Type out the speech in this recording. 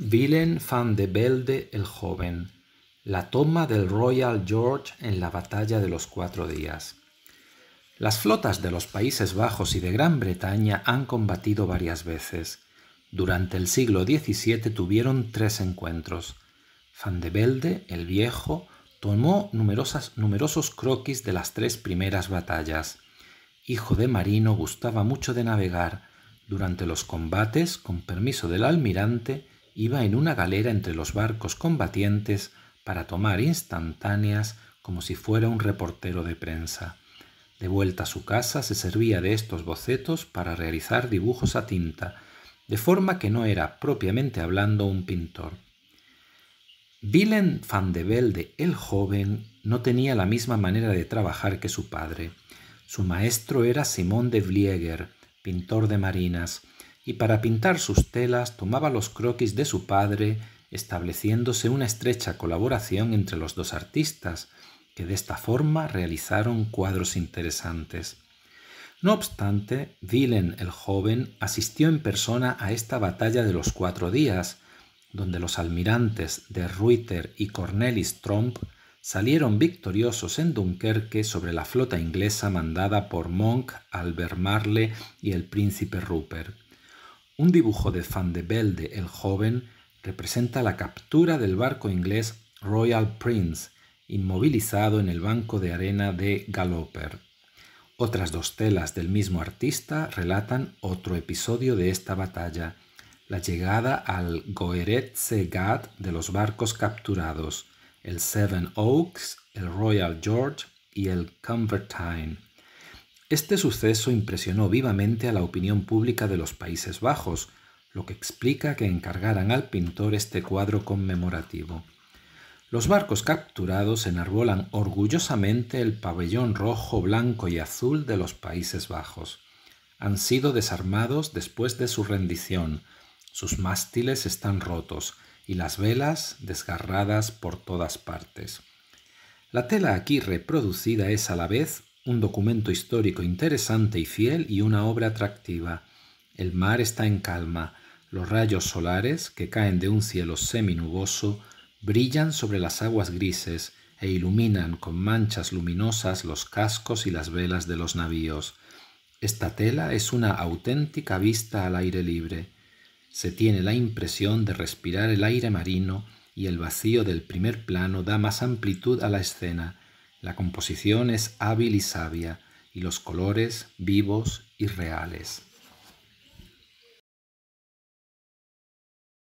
Willem van de Velde el Joven. La toma del Royal George en la Batalla de los Cuatro Días. Las flotas de los Países Bajos y de Gran Bretaña han combatido varias veces. Durante el siglo XVII tuvieron tres encuentros. Van de Velde, el Viejo, tomó numerosos croquis de las tres primeras batallas. Hijo de marino, gustaba mucho de navegar. Durante los combates, con permiso del almirante, iba en una galera entre los barcos combatientes para tomar instantáneas como si fuera un reportero de prensa. De vuelta a su casa se servía de estos bocetos para realizar dibujos a tinta, de forma que no era propiamente hablando un pintor. Willem van de Velde el joven no tenía la misma manera de trabajar que su padre. Su maestro era Simón de Vlieger, pintor de marinas, y para pintar sus telas tomaba los croquis de su padre, estableciéndose una estrecha colaboración entre los dos artistas, que de esta forma realizaron cuadros interesantes. No obstante, Willem el joven asistió en persona a esta batalla de los cuatro días, donde los almirantes de Ruyter y Cornelis Tromp salieron victoriosos en Dunkerque sobre la flota inglesa mandada por Monk, Albert Marle y el príncipe Rupert. Un dibujo de Van de Velde el Joven representa la captura del barco inglés Royal Prince, inmovilizado en el banco de arena de Galloper. Otras dos telas del mismo artista relatan otro episodio de esta batalla, la llegada al Goeretze Gat de los barcos capturados, el Seven Oaks, el Royal George y el Convertine. Este suceso impresionó vivamente a la opinión pública de los Países Bajos, lo que explica que encargaran al pintor este cuadro conmemorativo. Los barcos capturados enarbolan orgullosamente el pabellón rojo, blanco y azul de los Países Bajos. Han sido desarmados después de su rendición, sus mástiles están rotos y las velas desgarradas por todas partes. La tela aquí reproducida es a la vez un documento histórico interesante y fiel y una obra atractiva. El mar está en calma, los rayos solares, que caen de un cielo seminuboso, brillan sobre las aguas grises e iluminan con manchas luminosas los cascos y las velas de los navíos. Esta tela es una auténtica vista al aire libre. Se tiene la impresión de respirar el aire marino y el vacío del primer plano da más amplitud a la escena la composición es hábil y sabia, y los colores vivos y reales.